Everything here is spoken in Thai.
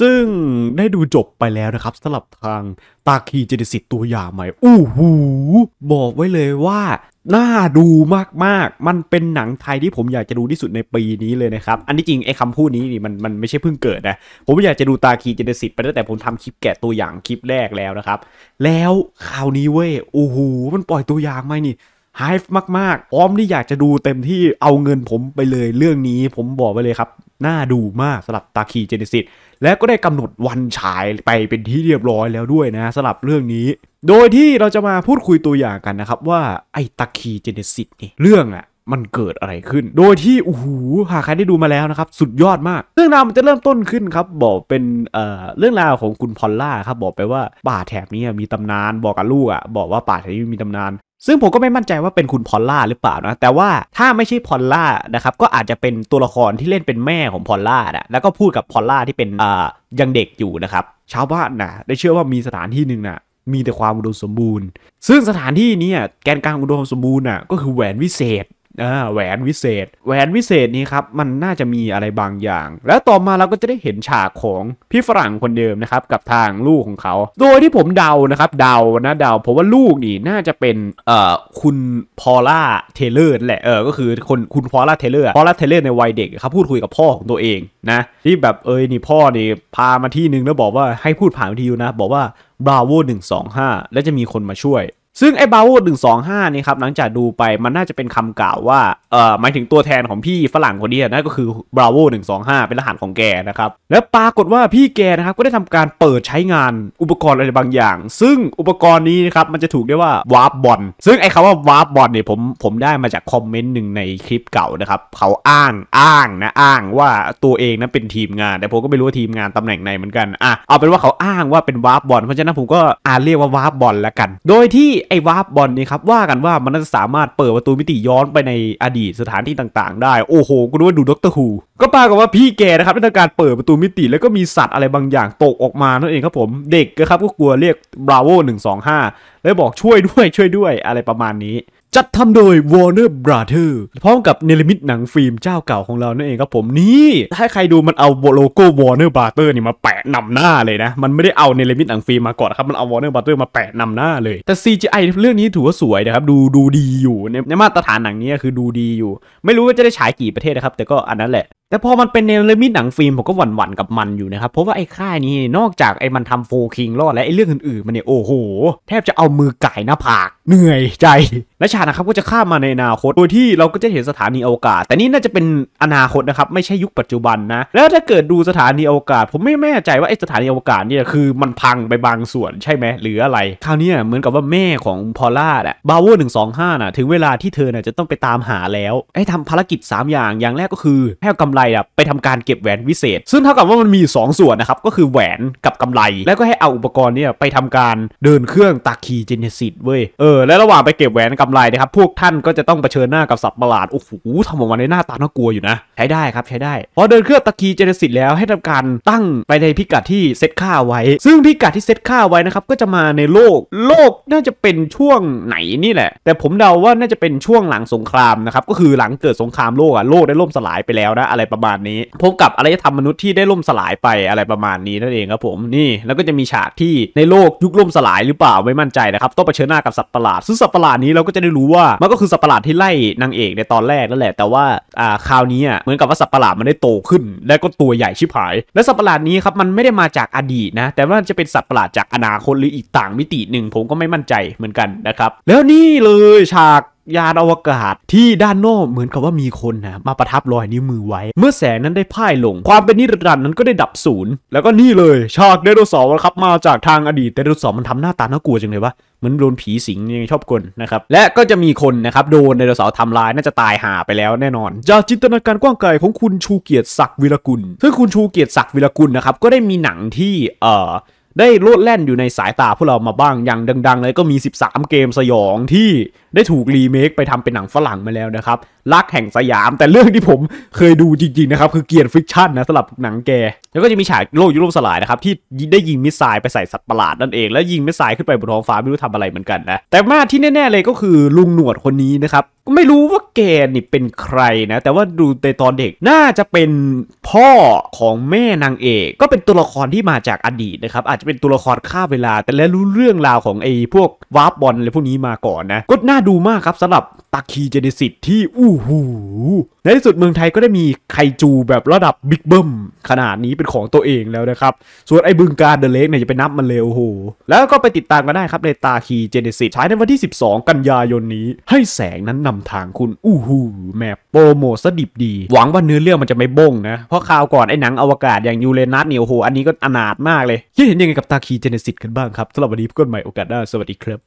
ซึ่งได้ดูจบไปแล้วนะครับสำหรับทางตาคีเจดิสิตตัวอย่างใหม่ อู้หู บอกไว้เลยว่า น่าดูมากๆ มันเป็นหนังไทยที่ผมอยากจะดูที่สุดในปีนี้เลยนะครับอันนี้จริงไอ้คำพูดนี้นี่มันมันไม่ใช่เพิ่งเกิดนะผมอยากจะดูตาคีเจดิสิตไปตั้งแต่ผมทำคลิปแกะตัวอย่างคลิปแรกแล้วนะครับ แล้วคราวนี้เว้ยโอ้โหมันปล่อยตัวอย่างหม่นี่ไฮฟ์มากๆ พร้อมที่อยากจะดูเต็มที่เอาเงินผมไปเลยเรื่องนี้ ผมบอกไปเลยครับน่าดูมากสำหรับตาคีเจเนซิตและก็ได้กำหนดวันฉายไปเป็นที่เรียบร้อยแล้วด้วยนะสำหรับเรื่องนี้ โดยที่เราจะมาพูดคุยตัวอย่างกันนะครับว่าไอ้ตาคีเจเนซิตนี่เรื่องอะมันเกิดอะไรขึ้น โดยที่โอ้โหหากใครได้ดูมาแล้วนะครับ สุดยอดมาก เรื่องราวมันจะเริ่มต้นขึ้นครับบอกเป็น เอ่อเรื่องราวของคุณพอลล่าครับบอกไปว่าป่าแถบนี้มีตำนาน บอกกับลูกอ่ะบอกว่าป่าแถบนี้มีตำนานซึ่งผมก็ไม่มั่นใจว่าเป็นคุณพอลล่าหรือเปล่านะ แต่ว่าถ้าไม่ใช่พอลล่านะครับ ก็อาจจะเป็นตัวละครที่เล่นเป็นแม่ของพอลล่านะแล้วก็พูดกับพอลล่าที่เป็นอ่ายังเด็กอยู่ นะครับ ชาวบ้านนะได้เชื่อว่ามีสถานที่หนึ่งนะมีแต่ความอุดมสมบูรณ์ ซึ่งสถานที่นี้แกนกลางอุดมสมบูรณ์น่ะก็คือแหวนวิเศษอ่าแหวนวิเศษแหวนวิเศษนี้ครับ มันน่าจะมีอะไรบางอย่าง แล้วต่อมาเราก็จะได้เห็นฉากของพี่ฝรั่งคนเดิมนะครับกับทางลูกของเขาโดยที่ผมเดานะครับเดานะเดาเพราะว่าลูกนี่น่าจะเป็นเอ่อคุณพอล่าเทเลอร์แหละเออก็คือคนคุณพอล่าเทเลอร์พอล่าเทเลอร์ในวัยเด็กเขาพูดคุยกับพ่อของตัวเองนะที่แบบเอ้ยนี่พ่อนี่พามาที่นึงแล้วบอกว่าให้พูดผ่านวิทยุนะ บอกว่าบราโว่หนึ่งสองห้าแล้วจะมีคนมาช่วยซึ่งไอ้บาวหนึ่งสองห้านี่ครับหลังจากดูไปมันน่าจะเป็นคำกล่าวว่าเอ่อหมายถึงตัวแทนของพี่ฝรั่งคนนี้นะก็คือบราโวหนึ่งสองห้าเป็นรหัสของแกนะครับ แล้วปรากฏว่าพี่แกนะครับก็ได้ทำการเปิดใช้งานอุปกรณ์อะไรบางอย่าง ซึ่งอุปกรณ์นี้นะครับมันจะถูกเรียกว่าวาร์ปบอลซึ่งไอ้คำว่าวาร์ปบอลเนี่ยผมผมได้มาจากคอมเมนต์หนึ่งในคลิปเก่านะครับเขาอ้างอ้างนะอ้างว่าตัวเองนั้นเป็นทีมงาน แต่ผมก็ไม่รู้ว่าทีมงานตำแหน่งไหนเหมือนกันอ่ะเอาเป็นว่าเขาอ้างว่าเป็นวาร์ปบอลเพราะฉะนั้นผมก็อ่านเรียกว่าวาร์ปบอลลวกัน โดยที่ไอ้วาร์ปบอลนี่ครับ ว่ากันว่ามันจะสามารถเปิดประตูมิติย้อนไปในอดีตสถานที่ต่างๆได้ โอ้โหกูนึกว่าดูด็อกเตอร์ฮูก็ปรากฏว่าพี่แกนะครับได้ทำการเปิดประตูมิติแล้วก็มีสัตว์อะไรบางอย่างตกออกมานั่นเองครับผม เด็กนะครับก็กลัวเรียกบราโวอหนึ่งงสห้าแล้วบอกช่วยด้วยช่วยด้วยอะไรประมาณนี้จัดทำโดย Warner Brother s พร้อมกับเนลิมิตหนังฟิล์มเจ้าเก่าของเรานั่นเองครับผมนี่ถ้าใครดูมันเอาโลโก้ Warner Brother s นี่มาแปะนำหน้าเลยนะมันไม่ได้เอาเนลิมิตหนังฟิล์มมาก่อนครับมันเอา Warner Brother s มาแปะนำหน้าเลยแต่ CGI เรื่องนี้ถือว่าสวยนะครับดูดูดีอยู่ในมาตรฐานหนังนี้คือดูดีอยู่ ไม่รู้ว่าจะได้ฉายกี่ประเทศนะครับแต่ก็อันนั้นแหละแต่พอมันเป็นเนิมิตหนังฟิล์มผมก็หวั่นๆกับมันอยู่นะครับเพราะว่าไอ้ค่ายนี้นอกจากไอ้มันทำโฟคิง รอดแล้วไอ้เรื่องอื่น ๆ มันเนี่ยโอ้โห แทบจะเอามือไก่หน้าผากเหนื่อยใจและฉากนะครับก็จะข้ามมาในอนาคต โดยที่เราก็จะเห็นสถานีอวกาศ แต่นี่น่าจะเป็นอนาคตนะครับ ไม่ใช่ยุคปัจจุบันนะ แล้วถ้าเกิดดูสถานีอวกาศผมไม่แน่ใจว่าไอสถานีอวกาศเนี่ยคือมันพังไปบางส่วนใช่ไหมหรืออะไร คราวนี้เหมือนกับว่าแม่ของพอล่าแหละบาวเวอร์หนึ่งสองห้าน่ะถึงเวลาที่เธอน่ะจะต้องไปตามหาแล้วให้ทำภารกิจ 3 อย่างอย่างแรกก็คือให้กำไรอ่ะไปทำการเก็บแหวนวิเศษ ซึ่งเท่ากับว่ามันมี 2 ส่วนนะครับก็คือแหวนกับกำไร แล้วก็ให้เอาอุปกรณ์เนี่ยไปทำการเดินเครื่องตักีเจเนซิสเว้ยเออและระหว่างไปเก็บแหวนกับทำลายนะครับพวกท่านก็จะต้องเผชิญหน้ากับสัตว์ประหลาดโอ้โหทำออกมาในหน้าตาน่ากลัวอยู่นะใช้ได้ครับใช้ได้ พอเดินเครื่องตะกีเจนสิตแล้วให้ทำการตั้งไปในพิกัดที่เซตค่าไว้ ซึ่งพิกัดที่เซตค่าไว้นะครับก็จะมาในโลกโลกน่าจะเป็นช่วงไหนนี่แหละ แต่ผมเดาว่าน่าจะเป็นช่วงหลังสงครามนะครับก็คือหลังเกิดสงครามโลกอะโลกได้ล่มสลายไปแล้วนะอะไรประมาณนี้ พบกับอารยธรรมมนุษย์ที่ได้ล่มสลายไปอะไรประมาณนี้นั่นเองครับผมนี่แล้วก็จะมีฉากที่ในโลกยุคล่มสลายหรือเปล่าไม่มั่นใจนะครับต้องเผชิญหน้ากับสัตว์ประหลาดซึ่งสัตว์ประหลาดนี้เราก็จะได้รู้ว่ามันก็คือสัตว์ประหลาดที่ไล่นางเอกในตอนแรกนั่นแหละ แต่ว่าอ่าคราวนี้อ่ะเหมือนกับว่าสัตว์ประหลาดมันได้โตขึ้น และก็ตัวใหญ่ชิบหาย และสัตว์ประหลาดนี้ครับ มันไม่ได้มาจากอดีตนะ แต่ว่าจะเป็นสัตว์ประหลาดจากอนาคตหรืออีกต่างมิติหนึ่งผมก็ไม่มั่นใจเหมือนกันนะครับ แล้วนี่เลยฉากยานอวกาศที่ด้านนอกเหมือนกับว่ามีคนนะมาประทับรอยนิ้วมือไว้ เมื่อแสงนั้นได้พ่ายลง ความเป็นนิรันดร์นั้นก็ได้ดับศูนย์แล้วก็นี่เลยฉากเดรดเสานะครับมาจากทางอดีตเดรดสอมันทำหน้าตาน่ากลัวจังเลยวะเหมือนโดนผีสิงยังชอบกลนะครับ และก็จะมีคนนะครับ โดนเดรนเสาทำลายน่าจะตายหาไปแล้วแน่นอนจากจินตนาการกว้างไกลของคุณชูเกียรติศักดิ์วิรกุลซึ่งคุณชูเกียรติศักดิ์วิรกุลนะครับก็ได้มีหนังที่เอ่อได้ลดแล่นอยู่ในสายตา พวกเรามาบ้างอย่างดัง ๆ เลย ก็มี 13 เกมสยองที่ได้ถูกรีเมค ไปทำเป็นหนังฝรั่งมาแล้วนะครับลักแห่งสยาม แต่เรื่องที่ผมเคยดูจริงๆนะครับคือเกียร์ฟิกชั่นนะสำหรับหนังแกแล้วก็จะมีฉากโลกยุโรปสลายนะครับ ที่ได้ยิงมิสไซล์ไปใส่สัตว์ประหลาดนั่นเอง แล้วยิงมิสไซล์ขึ้นไปบนท้องฟ้าไม่รู้ทำอะไรเหมือนกันนะแต่มาที่แน่ ๆ เลยก็คือลุงหนวดคนนี้นะครับไม่รู้ว่าแกนี่เป็นใครนะแต่ว่าดูในตอนเด็กน่าจะเป็นพ่อของแม่นางเอกก็เป็นตัวละครที่มาจากอดีตนะครับอาจจะะเป็นตัวละครฆ่าเวลา แต่แล้วรู้เรื่องราวของไอ้พวกวาร์ปบอลอะไรพวกนี้มาก่อนนะก็น่าดูมากครับสำหรับตาคีเจเนซิสที่อู้หูในที่สุดเมืองไทยก็ได้มีไคจู แบบระดับบิ๊กเบิ้มขนาดนี้เป็นของตัวเองแล้วนะครับส่วนไอ้บึงการเดอะเลกเนี่ยจะไปนับมันเลยโอ้โหแล้วก็ไปติดตามกันได้ครับในตาคีเจเนซิสฉช้ในวันที่12กันยายนนี้ให้แสงนั้นนำทางคุณอู้หูแมปโปรโมสดิบดีหวังว่าเนื้อเรื่องมันจะไม่บงนะเพราะข่าวก่อนไอ้หนังอวกาศอย่างยูเรนัสเนี่ยโอ้โห อันนี้ก็อนาถมากเลยคิดเห็นยังไงกับตาคีเจเนซิสกันบ้างครับสำหรับวันนี้พบกันใหม่โอกาสหน้า สวัสดีครับ